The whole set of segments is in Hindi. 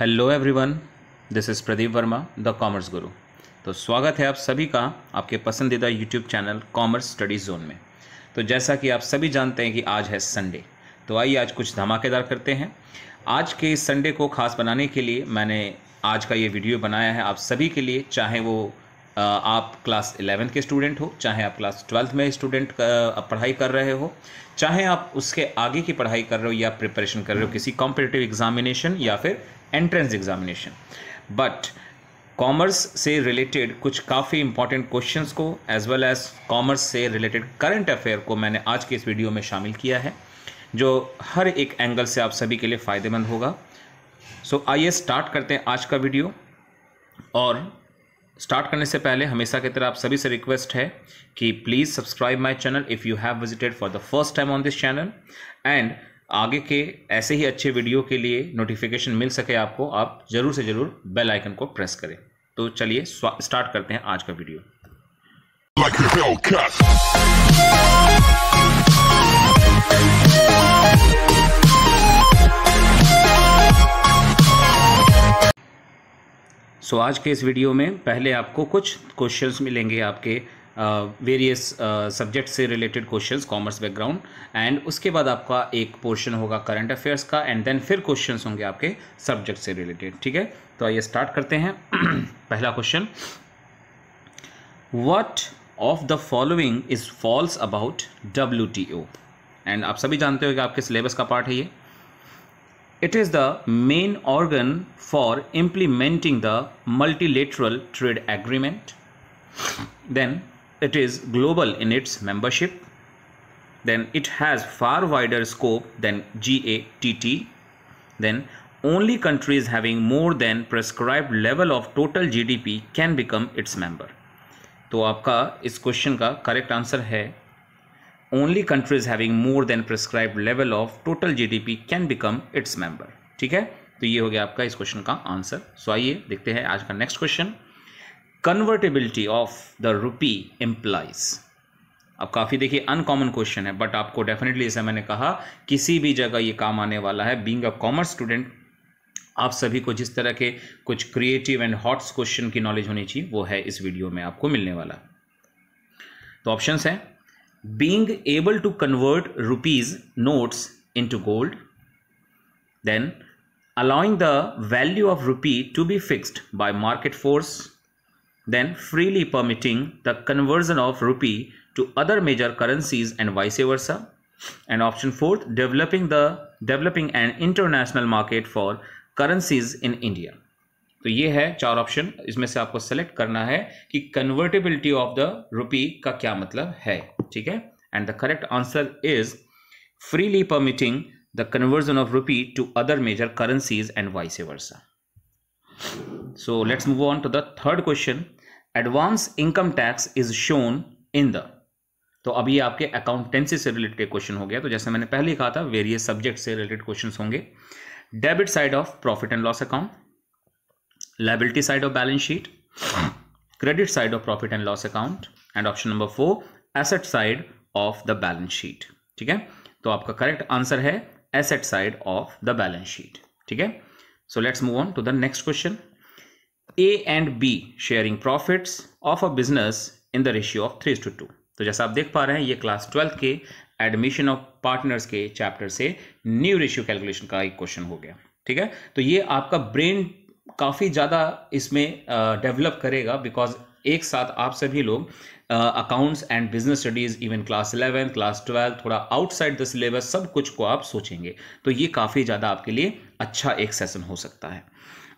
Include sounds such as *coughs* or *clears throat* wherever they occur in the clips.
Hello everyone this is Pradeep Verma the commerce guru तो स्वागत है आप सभी का आपके पसंदीदा YouTube channel commerce study zone में तो जैसा कि आप सभी जानते हैं कि आज है संडे तो आइए आज कुछ धमाकेदार करते हैं आज के इस संडे को खास बनाने के लिए मैंने आज का ये वीडियो बनाया है आप सभी के लिए चाहे वो आप क्लास इलेवेंथ के स्टूडेंट हो चाहे आप क्लास ट्वेल्थ में स्टूडेंट पढ़ाई कर रहे हो चाहे आप उसके आगे की पढ़ाई कर रहे हो या प्रिपरेशन कर रहे हो किसी कॉम्पिटेटिव एग्जामिनेशन या फिर एंट्रेंस एग्जामिनेशन बट कॉमर्स से रिलेटेड कुछ काफ़ी इंपॉर्टेंट क्वेश्चंस को एज वेल एज कॉमर्स से रिलेटेड करंट अफेयर को मैंने आज के इस वीडियो में शामिल किया है जो हर एक एंगल से आप सभी के लिए फ़ायदेमंद होगा सो so, आइए स्टार्ट करते हैं आज का वीडियो और स्टार्ट करने से पहले हमेशा की तरह आप सभी से रिक्वेस्ट है कि please subscribe my channel if you have visited for the first time on this channel and आगे के ऐसे ही अच्छे वीडियो के लिए नोटिफिकेशन मिल सके आपको आप ज़रूर से ज़रूर बेल आइकन को प्रेस करें तो चलिए स्टार्ट करते हैं आज का वीडियो like सो so, आज के इस वीडियो में पहले आपको कुछ क्वेश्चंस मिलेंगे आपके वेरियस uh, सब्जेक्ट uh, से related questions commerce background and उसके बाद आपका एक पोर्शन होगा करंट अफेयर्स का एंड देन फिर क्वेश्चंस होंगे आपके सब्जेक्ट से रिलेटेड ठीक है तो आइए स्टार्ट करते हैं *clears throat* पहला question what of the following is false about W T O and आप सभी जानते हो कि आपके सिलेबस का पार्ट है ये it is the main organ for implementing the multilateral trade agreement then it is global in its membership, then it has far wider scope than GATT, then only countries having more than prescribed level of total GDP can become its member. तो आपका इस क्वेश्चन का करेक्ट आंसर है only countries having more than prescribe level of total GDP can become its member ठीक है तो ये हो गया आपका इस क्वेश्चन का आंसर सो आइए देखते हैं आज का next question convertibility of the rupee employs अब काफ़ी देखिए अनकॉमन क्वेश्चन है बट आपको डेफिनेटली जैसे मैंने कहा किसी भी जगह ये काम आने वाला है बींग अ कॉमर्स स्टूडेंट आप सभी को जिस तरह के कुछ क्रिएटिव एंड हॉट्स क्वेश्चन की नॉलेज होनी चाहिए वो है इस वीडियो में आपको मिलने वाला तो ऑप्शंस हैं being able to convert rupees notes to gold then allowing the value of rupee to be fixed by market force then freely permitting the conversion of rupee to other major currencies and vice versa. And option fourth, developing the developing an international market for currencies in India. तो ये है चार ऑप्शन इसमें से आपको सेलेक्ट करना है कि कन्वर्टेबिलिटी ऑफ द रुपी का क्या मतलब है ठीक है and the correct answer is freely permitting the conversion of rupee to other major currencies and vice versa so let's move on to the third question advance income tax is shown in the तो अभी आपके अकाउंटेंसी से रिलेटेड क्वेश्चन हो गया तो जैसे मैंने पहले कहा था वेरियस सब्जेक्ट से रिलेटेड क्वेश्चन होंगे debit side of profit and loss account liability side of balance sheet credit side of profit and loss account and option number four asset side of the balance sheet ठीक है तो आपका करेक्ट आंसर है asset side of the balance sheet ठीक है so let's move on to the next question A and B sharing profits of a business in the ratio of three two two तो जैसा आप देख पा रहे हैं ये क्लास ट्वेल्थ के एडमिशन ऑफ पार्टनर्स के चैप्टर से न्यू रेशियो कैलकुलेशन का एक क्वेश्चन हो गया ठीक है तो ये आपका ब्रेन काफ़ी ज़्यादा इसमें डेवलप uh, करेगा बिकॉज एक साथ आप सभी लोग accounts and business studies even class eleven class twelfth थोड़ा आउटसाइड द सिलेबस सब कुछ को आप सोचेंगे तो ये काफ़ी ज़्यादा आपके लिए अच्छा एक सेशन हो सकता है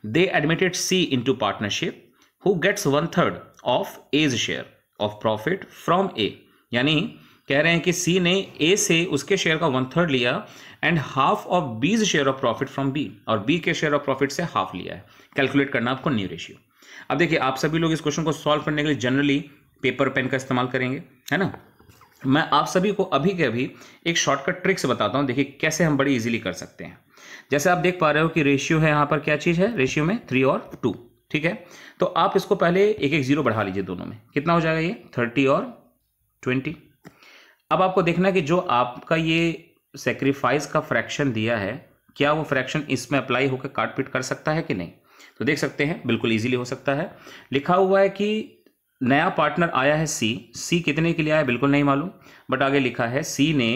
They admitted C into partnership who gets one third of A's share of profit from A. यानी कह रहे हैं कि सी ने ए से उसके शेयर का वन थर्ड लिया and half of B's share of profit from B और बी के शेयर ऑफ प्रॉफिट से हाफ लिया है कैलकुलेट करना आपको न्यू रेशियो अब देखिए आप सभी लोग इस क्वेश्चन को सॉल्व करने के लिए जनरली पेपर पेन का इस्तेमाल करेंगे है ना मैं आप सभी को अभी के अभी एक शॉर्टकट ट्रिक्स बताता हूँ देखिए कैसे हम बड़ी इजीली कर सकते हैं जैसे आप देख पा रहे हो कि रेशियो है यहाँ पर क्या चीज़ है रेशियो में थ्री और टू ठीक है तो आप इसको पहले एक एक जीरो बढ़ा लीजिए दोनों में कितना हो जाएगा ये थर्टी और ट्वेंटी अब आपको देखना है कि जो आपका ये सेक्रीफाइस का फ्रैक्शन दिया है क्या वो फ्रैक्शन इसमें अप्लाई होकर काट पीट कर सकता है कि नहीं तो देख सकते हैं बिल्कुल इजीली हो सकता है लिखा हुआ है कि नया पार्टनर आया है सी सी कितने के लिए आया बिल्कुल नहीं मालूम बट आगे लिखा है सी ने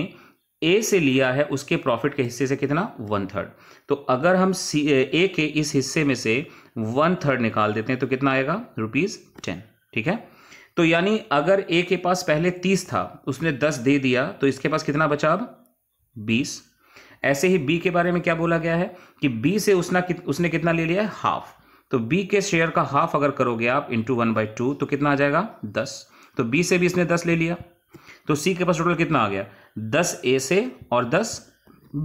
ए से लिया है उसके प्रॉफिट के हिस्से से कितना वन थर्ड तो अगर हम सी ए के इस हिस्से में से वन थर्ड निकाल देते हैं तो कितना आएगा रुपीज़ टेन ठीक है तो यानी अगर ए के पास पहले तीस था उसने दस दे दिया तो इसके पास कितना बचा अब बीस ऐसे ही बी के बारे में क्या बोला गया है कि बी से उसना उसने कितना ले लिया है हाफ तो बी के शेयर का हाफ अगर करोगे आप इंटू वन बाई टू तो कितना आ जाएगा दस तो बी से भी इसने दस ले लिया तो सी के पास टोटल कितना आ गया दस ए से और दस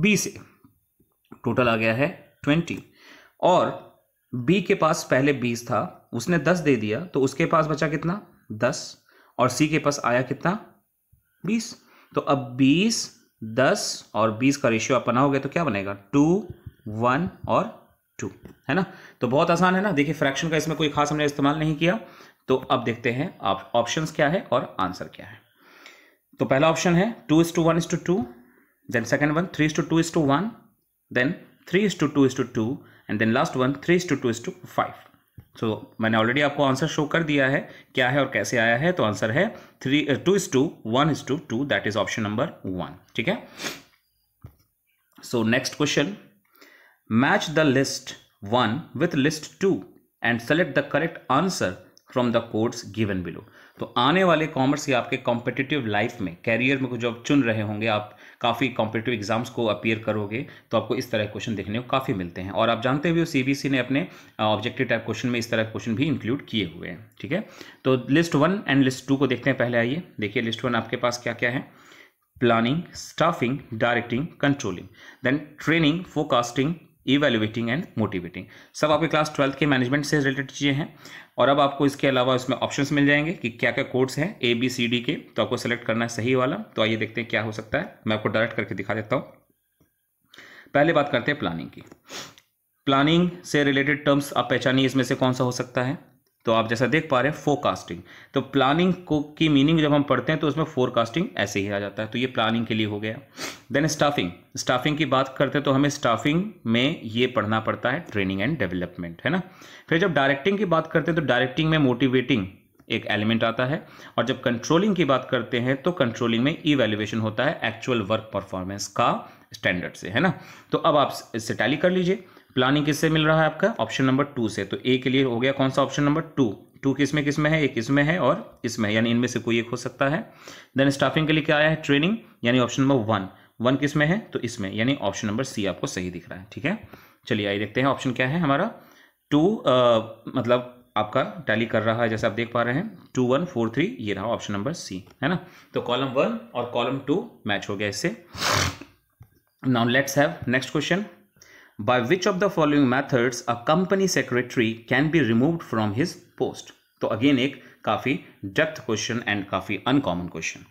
बी से टोटल आ गया है ट्वेंटी और बी के पास पहले बीस था उसने दस दे दिया तो उसके पास बचा कितना दस और सी के पास आया कितना बीस तो अब बीस दस और बीस का रेशियो अपना हो गया तो क्या बनेगा टू वन और टू है ना तो बहुत आसान है ना देखिए फ्रैक्शन का इसमें कोई खास हमने इस्तेमाल नहीं किया तो अब देखते हैं आप ऑप्शंस क्या है और आंसर क्या है तो पहला ऑप्शन है two is to one is to two then second one three is to two is to one then three is to two is to two and then last one three is to two is to five so मैंने ऑलरेडी आपको आंसर शो कर दिया है क्या है और कैसे आया है तो आंसर है three two is to one is to two that is option number one ठीक है so next question match the list one with list two and select the correct answer from the codes given below तो आने वाले कॉमर्स या आपके कॉम्पिटिटिव लाइफ में कैरियर में जो आप चुन रहे होंगे आप काफ़ी कॉम्पिटिटिव एग्जाम्स को अपियर करोगे तो आपको इस तरह के क्वेश्चन देखने को काफ़ी मिलते हैं और आप जानते हुए सी बी ने अपने ऑब्जेक्टिव टाइप क्वेश्चन में इस तरह के क्वेश्चन भी इंक्लूड किए हुए हैं ठीक है तो list one and list two को देखते हैं पहले आइए देखिए लिस्ट वन आपके पास क्या क्या है planning staffing directing controlling then training forecasting evaluating and motivating सब आपके क्लास ट्वेल्थ के मैनेजमेंट से रिलेटेड चीज़ें हैं और अब आपको इसके अलावा इसमें ऑप्शंस मिल जाएंगे कि क्या क्या कोर्स हैं ए बी सी डी के तो आपको सेलेक्ट करना है सही वाला तो आइए देखते हैं क्या हो सकता है मैं आपको डायरेक्ट करके दिखा देता हूँ पहले बात करते हैं प्लानिंग की प्लानिंग से रिलेटेड टर्म्स आप पहचानिए इसमें से कौन सा हो सकता है तो आप जैसा देख पा रहे हैं फोरकास्टिंग तो प्लानिंग को की मीनिंग जब हम पढ़ते हैं तो उसमें फोरकास्टिंग ऐसे ही आ जाता है तो ये प्लानिंग के लिए हो गया देन स्टाफिंग स्टाफिंग की बात करते हैं तो हमें स्टाफिंग में ये पढ़ना पड़ता है ट्रेनिंग एंड डेवलपमेंट है ना फिर जब डायरेक्टिंग की बात करते हैं तो डायरेक्टिंग में मोटिवेटिंग एक एलिमेंट आता है और जब कंट्रोलिंग की बात करते हैं तो कंट्रोलिंग में इवेल्युएशन होता है एक्चुअल वर्क परफॉर्मेंस का स्टैंडर्ड से है ना तो अब आप इससे टैली कर लीजिए प्लानिंग किससे मिल रहा है आपका ऑप्शन नंबर टू से तो ए के लिए हो गया कौन सा ऑप्शन नंबर टू टू किस में किस में है एक इसमें है और इसमें यानी इनमें से कोई एक हो सकता है देन स्टाफिंग के लिए क्या आया है ट्रेनिंग यानी ऑप्शन नंबर वन वन किस में है तो इसमें यानी ऑप्शन नंबर सी आपको सही दिख रहा है ठीक है चलिए आइए देखते हैं ऑप्शन क्या है हमारा टू मतलब आपका टैली कर रहा है जैसे आप देख पा रहे हैं टू वन फोर थ्री ये रहा ऑप्शन नंबर सी है ना तो कॉलम वन और कॉलम टू मैच हो गया इससे now let's have next question by which of the following methods a company secretary can be remove from his post तो अगेन एक काफ़ी डेप्थ क्वेश्चन एंड काफ़ी अनकॉमन क्वेश्चन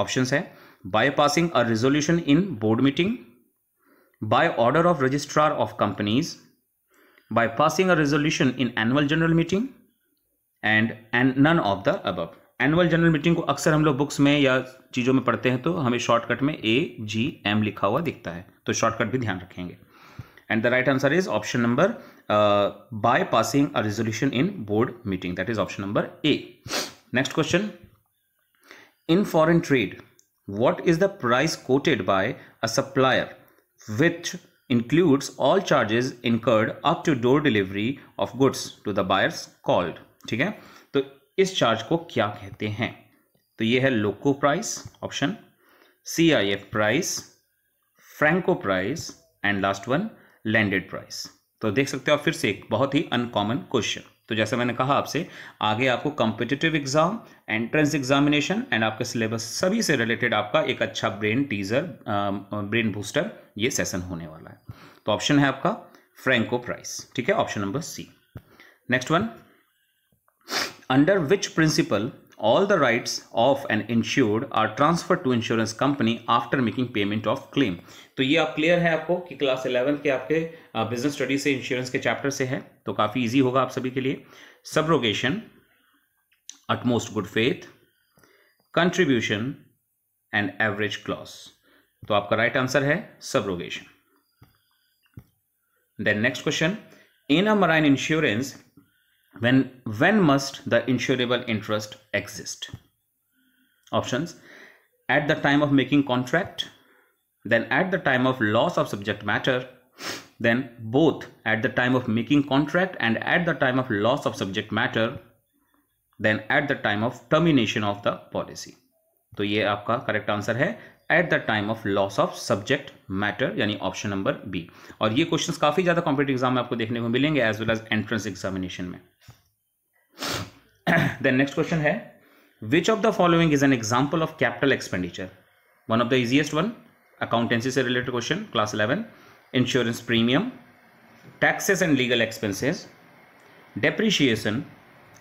ऑप्शन है by passing a resolution in board meeting by order of registrar of companies by passing a resolution in annual general meeting and and none of the अब एनुअल जनरल मीटिंग को अक्सर हम लोग बुक्स में या चीज़ों में पढ़ते हैं तो हमें शॉर्टकट में ए जी एम लिखा हुआ दिखता है तो शॉर्टकट भी ध्यान रखेंगे and the right answer is option number uh, by passing a resolution in board meeting that is option number a next question in foreign trade what is the price quoted by a supplier which includes all charges incurred up to door delivery of goods to the buyers called ठीक है तो इस चार्ज को क्या कहते हैं तो ये है loco price option C.I.F. price, franco price, and last one. Landed price तो देख सकते हो आप फिर से एक बहुत ही अनकॉमन क्वेश्चन तो जैसे मैंने कहा आपसे आगे आपको competitive exam entrance examination and आपके सिलेबस सभी से रिलेटेड आपका एक अच्छा ब्रेन टीजर ब्रेन बूस्टर ये सेशन होने वाला है तो ऑप्शन है आपका फ्रेंको प्राइस ठीक है option number C next one under which principle all the rights of an insured are transferred to insurance company after making payment of claim तो ये आप क्लियर है आपको कि क्लास इलेवन के आपके बिजनेस स्टडी से इंश्योरेंस के चैप्टर से है तो काफ़ी इजी होगा आप सभी के लिए subrogation utmost good faith contribution and average clause तो आपका राइट right आंसर है subrogation then next question in a marine insurance when when must the insurable interest exist options at the time of making contract then at the time of loss of subject matter then both at the time of making contract and at the time of loss of subject matter then at the time of termination of the policy तो ये आपका करेक्ट आंसर है at the time of loss of subject matter यानी ऑप्शन नंबर बी और ये क्वेश्चंस काफ़ी ज़्यादा कॉम्पिटेटिव एग्जाम में आपको देखने को मिलेंगे as well as entrance examination में देन नेक्स्ट क्वेश्चन है which of the following is an example of capital expenditure one of the easiest one accountancy से related question class eleven insurance premium taxes and legal expenses depreciation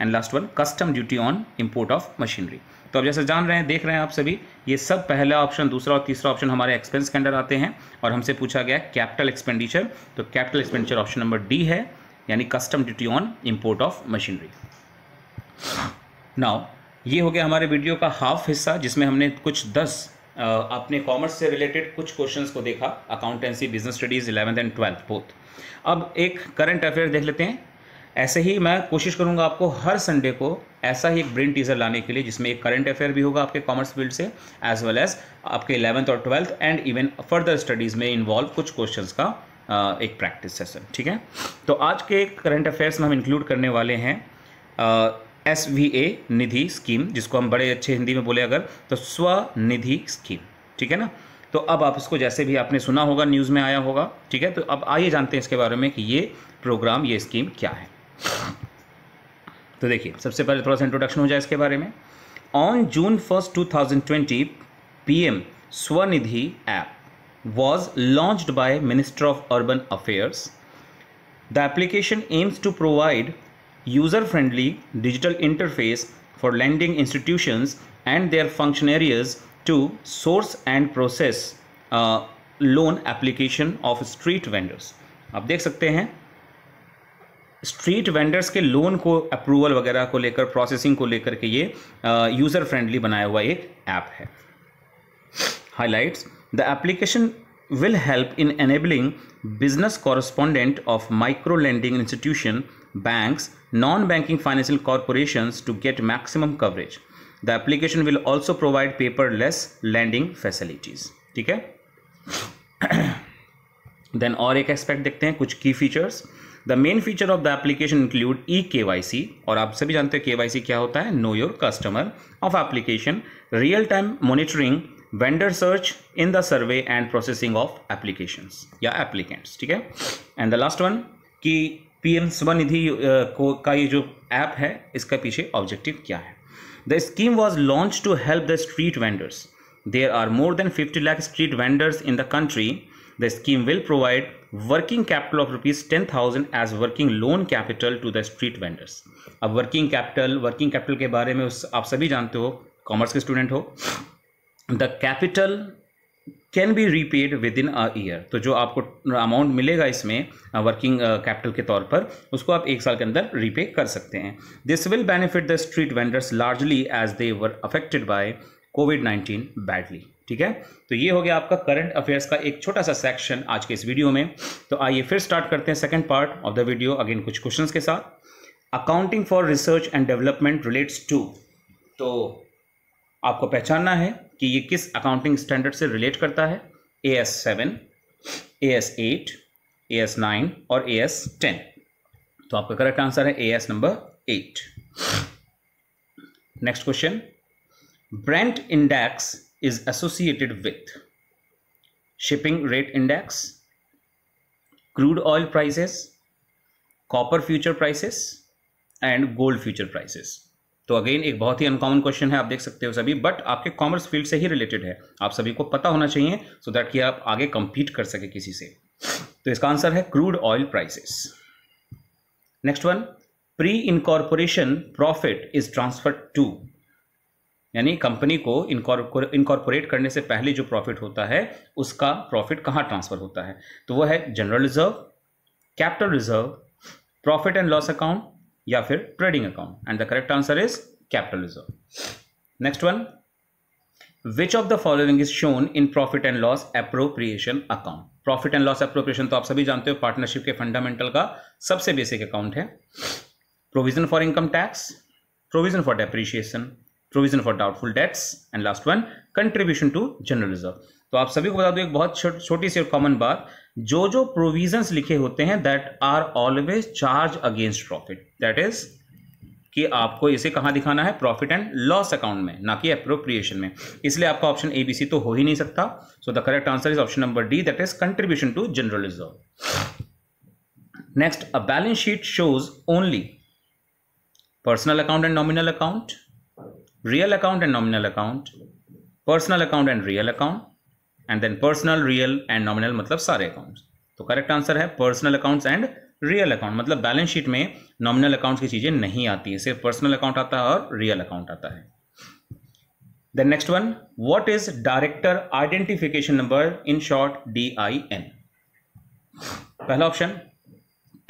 and last one custom duty on import of machinery तो अब जैसे जान रहे हैं देख रहे हैं आप सभी ये सब पहला ऑप्शन दूसरा और तीसरा ऑप्शन हमारे एक्सपेंस के अंडर आते हैं और हमसे पूछा गया कैपिटल एक्सपेंडिचर तो capital expenditure option number D है यानी custom duty on import of machinery now ये हो गया हमारे वीडियो का हाफ हिस्सा जिसमें हमने कुछ दस अपने कॉमर्स से रिलेटेड कुछ क्वेश्चंस को देखा accountancy business studies eleventh and twelfth both अब एक करंट अफेयर देख लेते हैं ऐसे ही मैं कोशिश करूंगा आपको हर संडे को ऐसा ही एक ब्रेन टीजर लाने के लिए जिसमें एक करंट अफेयर भी होगा आपके कॉमर्स फील्ड से एज वेल एज आपके इलेवंथ और twelfth and even further studies में इन्वॉल्व कुछ क्वेश्चन का एक प्रैक्टिस सेशन ठीक है तो आज के करंट अफेयर्स में हम इंक्लूड करने वाले हैं S V A Nidhi scheme जिसको हम बड़े अच्छे हिंदी में बोले अगर तो स्वनिधि स्कीम ठीक है ना तो अब आप इसको जैसे भी आपने सुना होगा न्यूज़ में आया होगा ठीक है तो अब आइए जानते हैं इसके बारे में कि ये प्रोग्राम ये स्कीम क्या है तो देखिए सबसे पहले थोड़ा सा इंट्रोडक्शन हो जाए इसके बारे में on June first two thousand twenty P M SVANidhi app was launch by minister of urban affairs the application aims to provide user friendly digital interface for lending institutions and their function areas to source and process loan application of street vendors आप देख सकते हैं स्ट्रीट वेंडर्स के लोन को अप्रूवल वगैरह को लेकर प्रोसेसिंग को लेकर के ये यूजर फ्रेंडली बनाया हुआ एक ऐप है highlight the application will help in enabling business correspondent of micro lending institution banks non banking financial corporation to get maximum coverage the application will also provide paperless lending facilities ठीक है देन *coughs* और एक एस्पेक्ट देखते हैं कुछ की features the main feature of the application include E K Y सी और आप सभी जानते हो के वाई सी क्या होता है know your customer of application real time monitoring vendor search in the survey and processing of application या एप्लीकेंट्स ठीक है एंड द लास्ट वन कि पी एम स्वनिधि को का ये जो ऐप है इसका पीछे ऑब्जेक्टिव क्या है the scheme was launch to help the street vendors there are more than fifty lakh street vendors in the country the scheme will provide working capital of rupees ten thousand as working loan capital to the street vendors अब वर्किंग कैपिटल वर्किंग कैपिटल के बारे में उस, आप सभी जानते हो कॉमर्स के स्टूडेंट हो the capital can be repaid within a year तो जो आपको अमाउंट मिलेगा इसमें वर्किंग uh, कैपिटल uh, के तौर पर उसको आप एक साल के अंदर रीपे कर सकते हैं this will benefit the street vendors largely as they were affected by covid nineteen badly ठीक है तो ये हो गया आपका करंट अफेयर्स का एक छोटा सा सेक्शन आज के इस वीडियो में तो आइए फिर स्टार्ट करते हैं second part of the video again कुछ क्वेश्चन के साथ accounting for research and development relates to तो आपको पहचानना है कि ये किस अकाउंटिंग स्टैंडर्ड से रिलेट करता है A S seven A S eight A S nine और ए एस टेन तो आपका करेक्ट आंसर है A S number eight next question Brent index is associated with shipping rate index, crude oil prices, copper future prices and gold future prices. तो अगेन एक बहुत ही अनकॉमन क्वेश्चन है आप देख सकते हो सभी बट आपके कॉमर्स फील्ड से ही रिलेटेड है आप सभी को पता होना चाहिए सो so दैट कि आप आगे कंपीट कर सके किसी से तो इसका आंसर है crude oil prices next one pre incorporation profit is transfer to यानी कंपनी को इनकॉर्पोरेट करने से पहले जो प्रॉफिट होता है उसका प्रॉफिट कहाँ ट्रांसफर होता है तो वह है general reserve capital reserve profit and loss account या फिर trading account and the correct answer is capital reserve next one which of the following is shown in profit and loss appropriation account profit and loss appropriation तो आप सभी जानते हो पार्टनरशिप के फंडामेंटल का सबसे बेसिक अकाउंट है provision for income tax provision for depreciation provision for doubtful debts and last one contribution to general reserve तो आप सभी को बता दूं एक बहुत छोटी सी और कॉमन बात जो जो प्रोविजंस लिखे होते हैं that are always charge against profit that is कि आपको इसे कहाँ दिखाना है प्रॉफिट एंड लॉस अकाउंट में ना कि अप्रोप्रिएशन में इसलिए आपका ऑप्शन ए बी सी तो हो ही नहीं सकता so the correct answer is option number D that is contribution to general reserve next a balance sheet shows only personal account and nominal account real account and nominal account personal account and real account and then personal real and nominal मतलब सारे accounts तो करेक्ट आंसर है personal account and real account मतलब बैलेंस शीट में नॉमिनल अकाउंट की चीजें नहीं आती है सिर्फ पर्सनल अकाउंट आता है और रियल अकाउंट आता है then next one what is director identification number in short D I N पहला option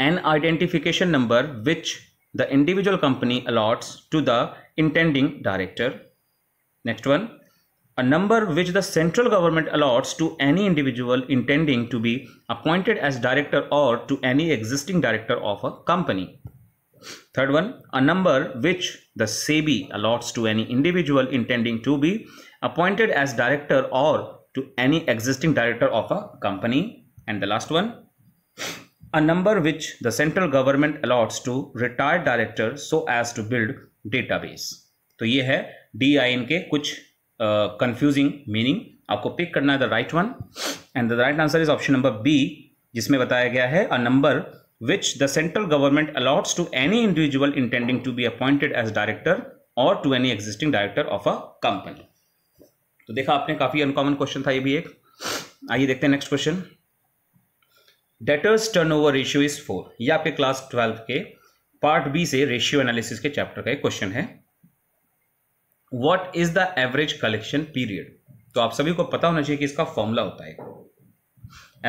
an identification number which the individual company allots to the intending director. Next one, a number which the central government allots to any individual intending to be appointed as director or to any existing director of a company. Third one, a number which the SEBI allots to any individual intending to be appointed as director or to any existing director of a company. And the last one, a number which the central government allots to retired director so as to build database तो ये है डी आई एन के कुछ कंफ्यूजिंग मीनिंग आपको पिक करना है the right one and the right answer is option number B जिसमें बताया गया है a number which the central government allots to any individual intending to be appointed as director और to any existing director of a company तो देखा आपने काफी अनकॉमन क्वेश्चन था ये भी एक आइए देखते हैं next question debtors turnover ratio is four ये आपके क्लास ट्वेल्व के पार्ट बी से रेशियो एनालिसिस के चैप्टर का एक क्वेश्चन है what is the average collection period तो आप सभी को पता होना चाहिए कि इसका फॉर्मूला होता है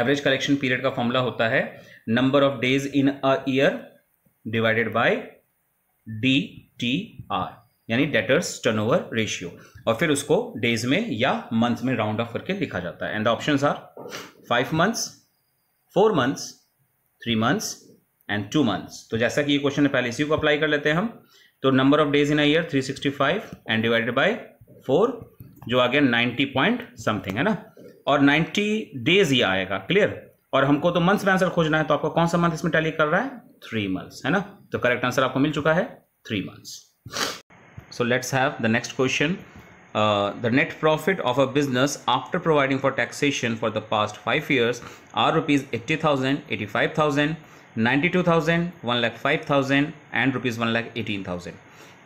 एवरेज कलेक्शन पीरियड का फॉर्मूला होता है number of days in a year divided by D T R यानी डेटर्स टर्नओवर रेशियो और फिर उसको डेज में या मंथ में राउंड ऑफ करके लिखा जाता है and the option are five months four months three months and two months तो जैसा कि ये क्वेश्चन है पहले इसी को अप्लाई कर लेते हैं हम तो number of days in a year five and divided by four जो आ गया नाइन्टी पॉइंट समथिंग है ना और नाइन्टी डेज ये आएगा क्लियर और हमको तो मंथ्स में आंसर खोजना है तो आपका कौन सा मंथ इसमें टैली कर रहा है थ्री मंथ्स है ना तो करेक्ट आंसर आपको मिल चुका है three months so let's have the next question uh, the net profit of a business after providing for taxation for the past 5 years are rupees 80000 85000 92000 105000 and rupees 118000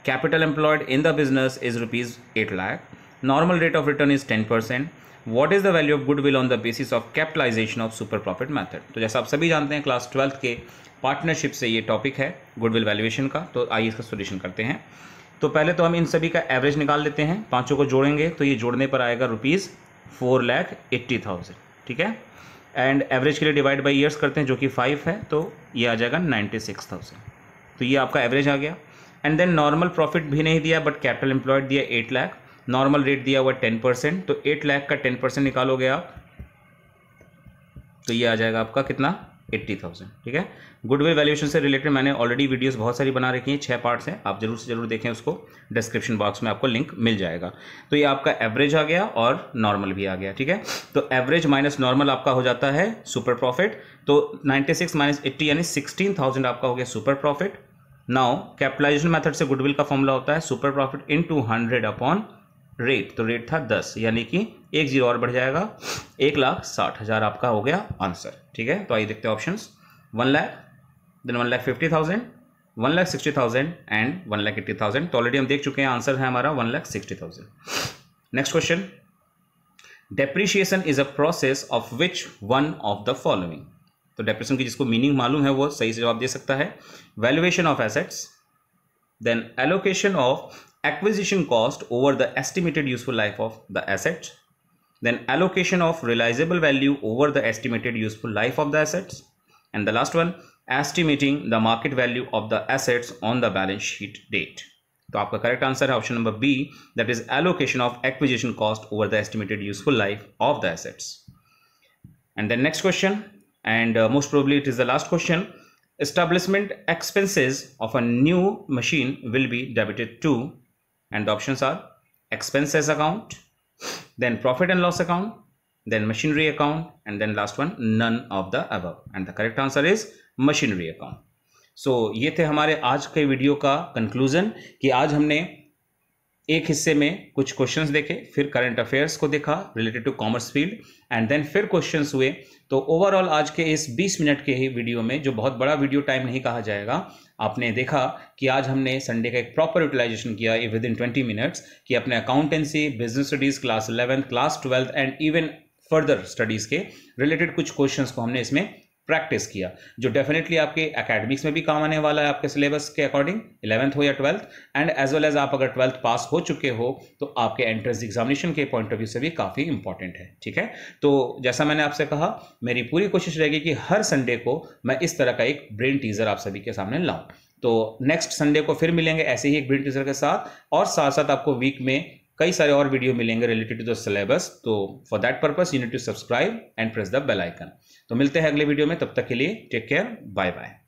capital employed in the business is rupees 8 lakh normal rate of return is 10% what is the value of goodwill on the basis of capitalisation of super profit method तो जैसा आप सभी जानते हैं क्लास ट्वेल्थ के पार्टनरशिप से ये टॉपिक है गुडविल वैल्यूएशन का तो आइए इसका सोल्यूशन करते हैं तो पहले तो हम इन सभी का एवरेज निकाल लेते हैं पाँचों को जोड़ेंगे तो ये जोड़ने पर आएगा rupees four lakh eighty thousand ठीक है एंड एवरेज के लिए डिवाइड बाई ईयर्स करते हैं जो कि फाइव है तो ये आ जाएगा नाइन्टी सिक्स थाउजेंड तो ये आपका एवरेज आ गया एंड देन नॉर्मल प्रॉफिट भी नहीं दिया बट कैपिटल एम्प्लॉयड दिया एट लाख नॉर्मल रेट दिया हुआ टेन परसेंट तो एट लाख का टेन परसेंट निकालोगे आप तो ये आ जाएगा आपका कितना एट्टी थाउजेंड ठीक है गुडविल वैल्यूएशन से रिलेटेड मैंने ऑलरेडी वीडियोस बहुत सारी बना रखी हैं छह पार्ट्स हैं आप जरूर से जरूर देखें उसको डिस्क्रिप्शन बॉक्स में आपको लिंक मिल जाएगा तो ये आपका एवरेज आ गया और नॉर्मल भी आ गया ठीक है तो एवरेज माइनस नॉर्मल आपका हो जाता है सुपर प्रॉफिट तो नाइन्टी सिक्स माइनस एट्टी यानी सिक्सटीन थाउजेंड आपका हो गया super profit now capitalisation method से गुडविल का फॉर्मूला होता है super profit into hundred upon rate तो रेट था दस यानी कि एक जीरो और बढ़ जाएगा एक लाख साठ हज़ार आपका हो गया आंसर ठीक है तो आइए देखते हैं options one lakh then one lakh fifty thousand one lakh sixty thousand and one lakh eighty thousand तो ऑलरेडी हम देख चुके हैं आंसर है हमारा one lakh sixty thousand next question depreciation is a process of which one of the following तो डेप्रेशन की जिसको मीनिंग मालूम है वो सही से जवाब दे सकता है valuation of assets then allocation of acquisition cost over the estimated useful life of the assets, then allocation of realizable value over the estimated useful life of the assets, and the last one, estimating the market value of the assets on the balance sheet date. So, आपका correct answer option number b that is allocation of acquisition cost over the estimated useful life of the assets and assets next question and question uh, most probably it is the last question, establishment expenses of a new machine will be debited to and the options are expenses account then profit and loss account then machinery account and then last one none of the above and the correct answer is machinery account so ये थे हमारे आज के वीडियो का कंक्लूजन कि आज हमने एक हिस्से में कुछ क्वेश्चंस देखे फिर करंट अफेयर्स को देखा related to commerce field and then फिर क्वेश्चंस हुए तो ओवरऑल आज के इस 20 मिनट के ही वीडियो में जो बहुत बड़ा वीडियो टाइम नहीं कहा जाएगा आपने देखा कि आज हमने संडे का एक प्रॉपर यूटिलाइजेशन किया विद इन ट्वेंटी मिनट्स कि अपने accountancy business studies class eleventh class twelfth and even further studies के रिलेटेड कुछ क्वेश्चंस को हमने इसमें प्रैक्टिस किया जो डेफिनेटली आपके एकेडमिक्स में भी काम आने वाला है आपके सिलेबस के अकॉर्डिंग इलेवंथ हो या twelfth and as well as आप अगर ट्वेल्थ पास हो चुके हो तो आपके एंट्रेंस एग्जामिनेशन के पॉइंट ऑफ व्यू से भी काफ़ी इंपॉर्टेंट है ठीक है तो जैसा मैंने आपसे कहा मेरी पूरी कोशिश रहेगी कि हर संडे को मैं इस तरह का एक ब्रेन टीजर आप सभी के सामने लाऊँ तो नेक्स्ट संडे को फिर मिलेंगे ऐसे ही एक ब्रेन टीजर के साथ और साथ साथ आपको वीक में कई सारे और वीडियो मिलेंगे रिलेटेड टू द सिलेबस तो for that purpose you need to subscribe and press the bell icon तो मिलते हैं अगले वीडियो में तब तक के लिए टेक केयर बाय बाय